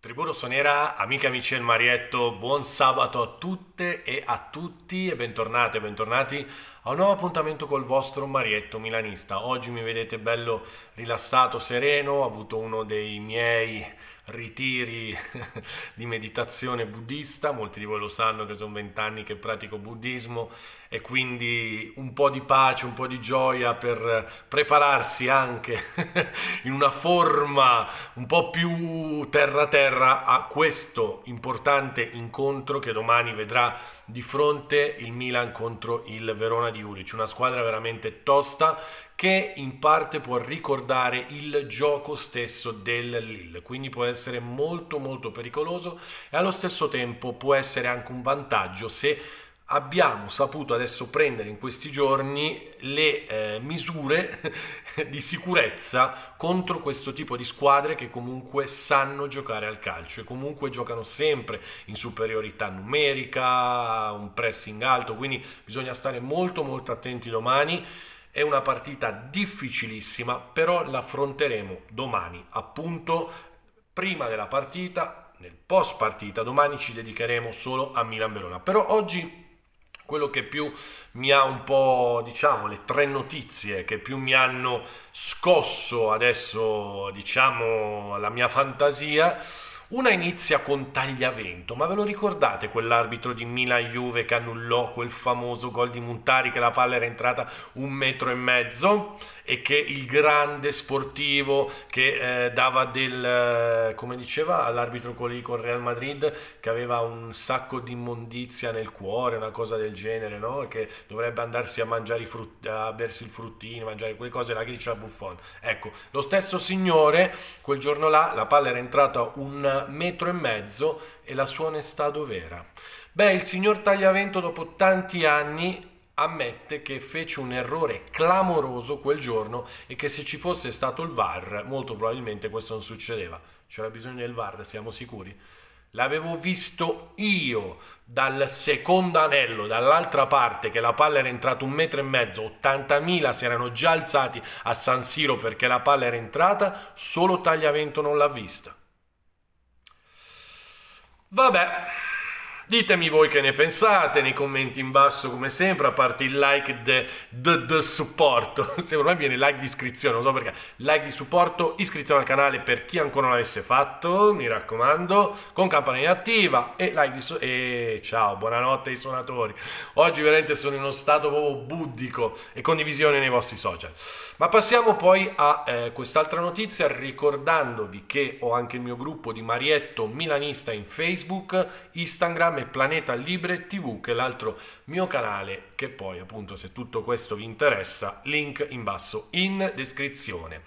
Triburo Sonera, amica amici Marietto, buon sabato a tutte e a tutti e bentornate e bentornati a un nuovo appuntamento col vostro Marietto Milanista. Oggi mi vedete bello rilassato, sereno, ho avuto uno dei miei ritiri di meditazione buddista, molti di voi lo sanno che sono vent'anni che pratico buddismo e quindi un po' di pace, un po' di gioia per prepararsi anche in una forma un po' più terra-terra a questo importante incontro che domani vedrà di fronte il Milan contro il Verona di Uric, una squadra veramente tosta che in parte può ricordare il gioco stesso del Lille, quindi può essere molto molto pericoloso e allo stesso tempo può essere anche un vantaggio se abbiamo saputo adesso prendere in questi giorni le eh, misure di sicurezza contro questo tipo di squadre che comunque sanno giocare al calcio e comunque giocano sempre in superiorità numerica, un pressing alto, quindi bisogna stare molto molto attenti domani. È una partita difficilissima, però l'affronteremo domani, appunto prima della partita, nel post partita, domani ci dedicheremo solo a Milan-Verona. Però oggi quello che più mi ha un po', diciamo, le tre notizie che più mi hanno scosso adesso, diciamo, la mia fantasia una inizia con Tagliavento, ma ve lo ricordate quell'arbitro di Milan-Juve che annullò quel famoso gol di Montari che la palla era entrata un metro e mezzo e che il grande sportivo che eh, dava del, eh, come diceva, all'arbitro Colì con Real Madrid che aveva un sacco di immondizia nel cuore, una cosa del genere, no? che dovrebbe andarsi a mangiare i frutti, a bersi il fruttino, mangiare quelle cose là che diceva Buffon. Ecco, lo stesso signore quel giorno là la palla era entrata un metro e mezzo e la sua onestà dov'era. Beh, il signor Tagliavento dopo tanti anni ammette che fece un errore clamoroso quel giorno e che se ci fosse stato il VAR molto probabilmente questo non succedeva. C'era bisogno del VAR, siamo sicuri? L'avevo visto io dal secondo anello, dall'altra parte, che la palla era entrata un metro e mezzo, 80.000 si erano già alzati a San Siro perché la palla era entrata, solo Tagliavento non l'ha vista. Vabbè. Ditemi voi che ne pensate nei commenti in basso come sempre, a parte il like del supporto, se ormai viene like di iscrizione, non so perché, like di supporto, iscrizione al canale per chi ancora non l'avesse fatto, mi raccomando, con campanella attiva e like di... So- e ciao, buonanotte ai suonatori. Oggi veramente sono in uno stato proprio buddico e condivisione nei vostri social. Ma passiamo poi a eh, quest'altra notizia ricordandovi che ho anche il mio gruppo di Marietto Milanista in Facebook, Instagram canale Planeta Libre TV, che è l'altro mio canale, che poi appunto se tutto questo vi interessa, link in basso in descrizione.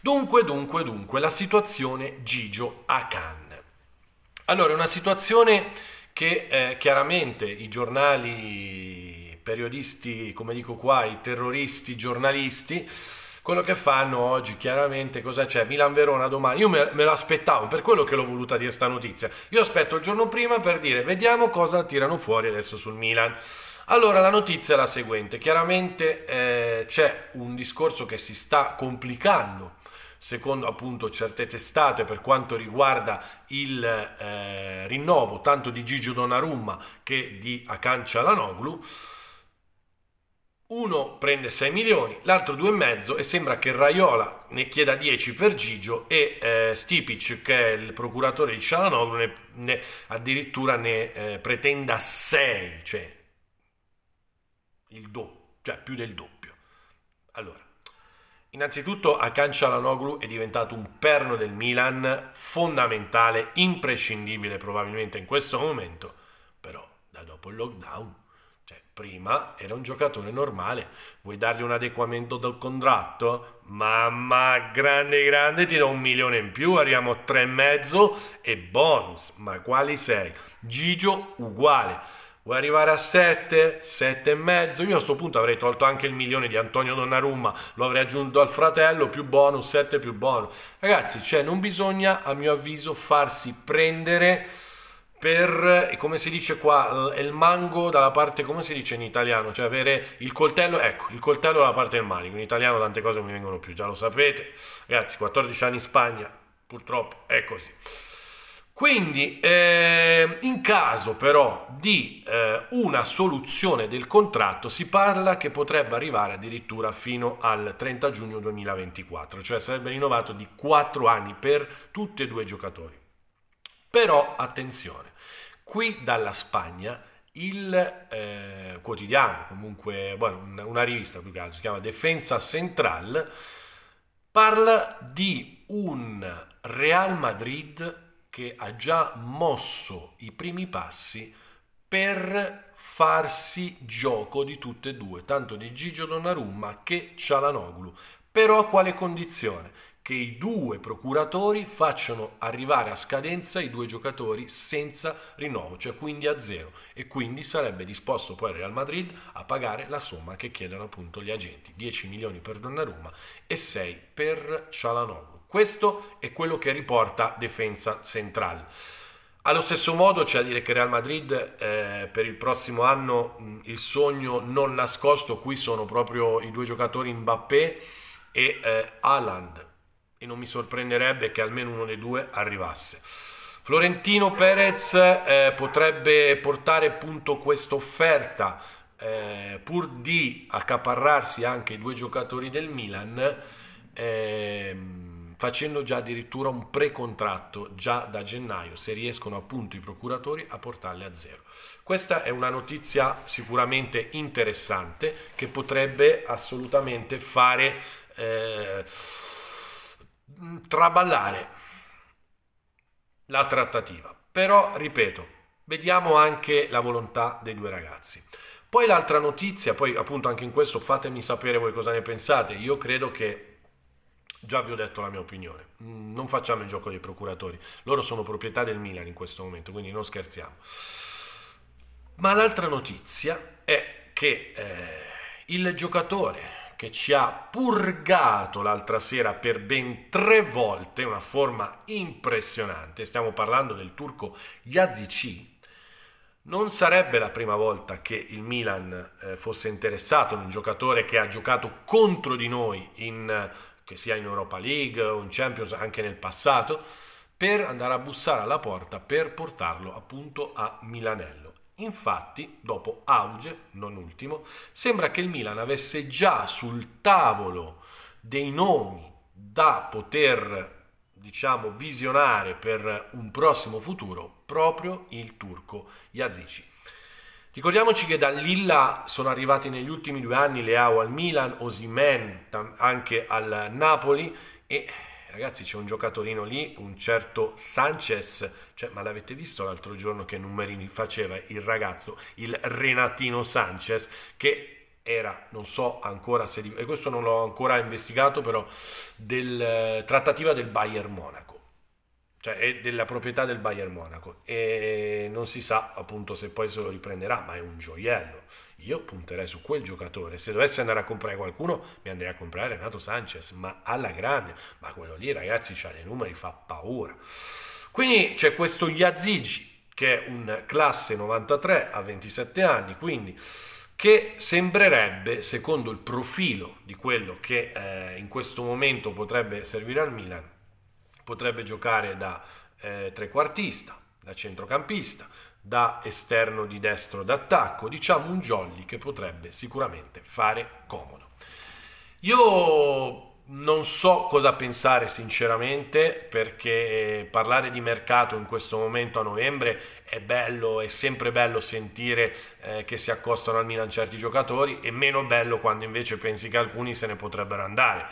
Dunque, dunque, dunque, la situazione Gigio a Cannes. Allora, è una situazione che eh, chiaramente i giornali, i periodisti, come dico qua, i terroristi, i giornalisti, quello che fanno oggi, chiaramente, cosa c'è? Milan-Verona domani. Io me, me l'aspettavo, per quello che l'ho voluta dire sta notizia. Io aspetto il giorno prima per dire, vediamo cosa tirano fuori adesso sul Milan. Allora, la notizia è la seguente. Chiaramente eh, c'è un discorso che si sta complicando secondo appunto certe testate per quanto riguarda il eh, rinnovo tanto di Gigio Donnarumma che di Akan Cialanoglu uno prende 6 milioni, l'altro 2,5 e sembra che Raiola ne chieda 10 per Gigio e eh, Stipic, che è il procuratore di Cialanoglu, ne, ne, addirittura ne eh, pretenda 6, cioè il doppio, cioè più del doppio. Allora, innanzitutto Akan Cialanoglu è diventato un perno del Milan fondamentale, imprescindibile probabilmente in questo momento, però da dopo il lockdown Prima era un giocatore normale. Vuoi dargli un adeguamento del contratto? Mamma, grande, grande, ti do un milione in più, arriviamo a tre e mezzo e bonus. Ma quali sei? Gigio uguale. Vuoi arrivare a 7? 7 e mezzo? Io a questo punto avrei tolto anche il milione di Antonio Donnarumma, lo avrei aggiunto al fratello, più bonus, 7 più bonus. Ragazzi, cioè non bisogna, a mio avviso, farsi prendere per, eh, come si dice qua, il mango dalla parte, come si dice in italiano, cioè avere il coltello, ecco, il coltello dalla parte del manico, in italiano tante cose non mi vengono più, già lo sapete, ragazzi, 14 anni in Spagna, purtroppo è così. Quindi, eh, in caso però di eh, una soluzione del contratto, si parla che potrebbe arrivare addirittura fino al 30 giugno 2024, cioè sarebbe rinnovato di 4 anni per tutti e due i giocatori. Però, attenzione, Qui dalla Spagna il eh, quotidiano, comunque bueno, una, rivista più che altro, si chiama Defensa Central, parla di un Real Madrid che ha già mosso i primi passi per farsi gioco di tutte e due, tanto di Gigio Donnarumma che Cialanoglu. Però a quale condizione? che i due procuratori facciano arrivare a scadenza i due giocatori senza rinnovo, cioè quindi a zero e quindi sarebbe disposto poi il Real Madrid a pagare la somma che chiedono appunto gli agenti, 10 milioni per Donnarumma e 6 per Cialanoglu. Questo è quello che riporta Defensa Centrale. Allo stesso modo c'è a dire che Real Madrid eh, per il prossimo anno mh, il sogno non nascosto qui sono proprio i due giocatori Mbappé e eh, Haaland e non mi sorprenderebbe che almeno uno dei due arrivasse. Florentino Perez eh, potrebbe portare appunto questa offerta eh, pur di accaparrarsi anche i due giocatori del Milan eh, facendo già addirittura un precontratto già da gennaio se riescono appunto i procuratori a portarle a zero. Questa è una notizia sicuramente interessante che potrebbe assolutamente fare eh, Mm, traballare la trattativa. Però, ripeto, vediamo anche la volontà dei due ragazzi. Poi l'altra notizia, poi appunto anche in questo fatemi sapere voi cosa ne pensate, io credo che già vi ho detto la mia opinione, mm, non facciamo il gioco dei procuratori, loro sono proprietà del Milan in questo momento, quindi non scherziamo. Ma l'altra notizia è che eh, il giocatore che ci ha purgato l'altra sera per ben tre volte, una forma impressionante, stiamo parlando del turco Yazici, non sarebbe la prima volta che il Milan eh, fosse interessato in un giocatore che ha giocato contro di noi, in, che sia in Europa League o in Champions anche nel passato, per andare a bussare alla porta per portarlo appunto a Milanello. Infatti, dopo Auge, non ultimo, sembra che il Milan avesse già sul tavolo dei nomi da poter diciamo visionare per un prossimo futuro proprio il turco Yazici. Ricordiamoci che da Lilla sono arrivati negli ultimi due anni Leao al Milan, Osimen anche al Napoli e ragazzi c'è un giocatorino lì, un certo Sanchez, cioè, ma l'avete visto l'altro giorno che numerini faceva il ragazzo, il Renatino Sanchez, che era, non so ancora se, e questo non l'ho ancora investigato, però, del eh, trattativa del Bayern Monaco cioè è della proprietà del Bayern Monaco e non si sa appunto se poi se lo riprenderà, ma è un gioiello io punterei su quel giocatore. Se dovessi andare a comprare qualcuno, mi andrei a comprare Renato Sanchez, ma alla grande. Ma quello lì, ragazzi, ha dei numeri, fa paura. Quindi c'è questo Yazigi, che è un classe 93 a 27 anni, quindi che sembrerebbe, secondo il profilo di quello che eh, in questo momento potrebbe servire al Milan, potrebbe giocare da eh, trequartista, da centrocampista, da esterno di destro d'attacco, diciamo un jolly che potrebbe sicuramente fare comodo. Io non so cosa pensare sinceramente perché parlare di mercato in questo momento a novembre è bello, è sempre bello sentire eh, che si accostano al Milan certi giocatori e meno bello quando invece pensi che alcuni se ne potrebbero andare.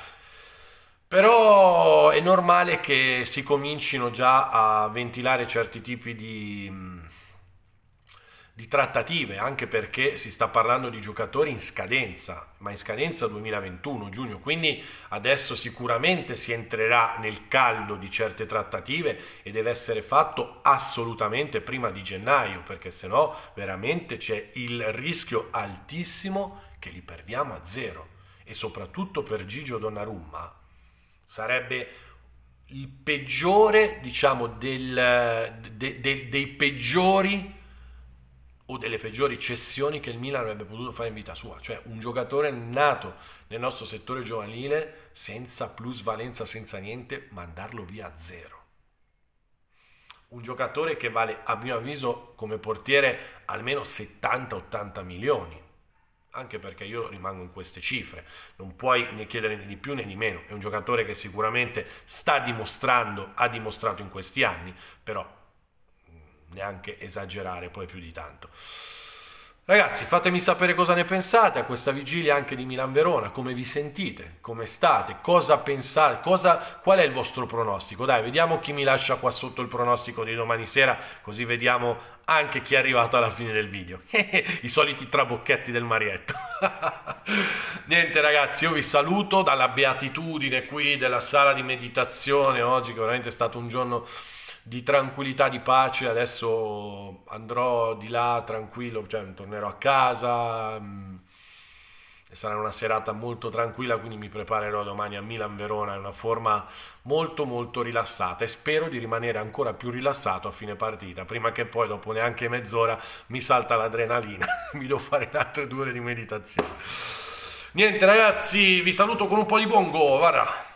Però è normale che si comincino già a ventilare certi tipi di di trattative, anche perché si sta parlando di giocatori in scadenza, ma in scadenza 2021 giugno, quindi adesso sicuramente si entrerà nel caldo di certe trattative e deve essere fatto assolutamente prima di gennaio, perché se no veramente c'è il rischio altissimo che li perdiamo a zero e soprattutto per Gigio Donnarumma sarebbe il peggiore, diciamo, del, de, de, dei peggiori o delle peggiori cessioni che il Milan avrebbe potuto fare in vita sua, cioè un giocatore nato nel nostro settore giovanile senza plusvalenza, senza niente, mandarlo via a zero. Un giocatore che vale, a mio avviso, come portiere almeno 70-80 milioni, anche perché io rimango in queste cifre, non puoi né chiedere né di più né di meno, è un giocatore che sicuramente sta dimostrando, ha dimostrato in questi anni, però neanche esagerare poi più di tanto. Ragazzi, fatemi sapere cosa ne pensate a questa vigilia anche di Milan-Verona, come vi sentite, come state, cosa pensate, cosa, qual è il vostro pronostico. Dai, vediamo chi mi lascia qua sotto il pronostico di domani sera, così vediamo anche chi è arrivato alla fine del video. I soliti trabocchetti del Marietto. Niente ragazzi, io vi saluto dalla beatitudine qui della sala di meditazione oggi, che veramente è stato un giorno di tranquillità, di pace, adesso andrò di là tranquillo, cioè tornerò a casa, mh, mm, sarà una serata molto tranquilla, quindi mi preparerò domani a Milan-Verona in una forma molto molto rilassata e spero di rimanere ancora più rilassato a fine partita, prima che poi dopo neanche mezz'ora mi salta l'adrenalina, mi devo fare altre due ore di meditazione. Niente ragazzi, vi saluto con un po' di bongo, vada!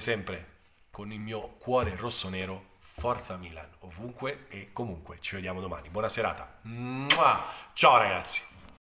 come sempre, con il mio cuore rosso-nero, forza Milan, ovunque e comunque. Ci vediamo domani. Buona serata. Ciao ragazzi.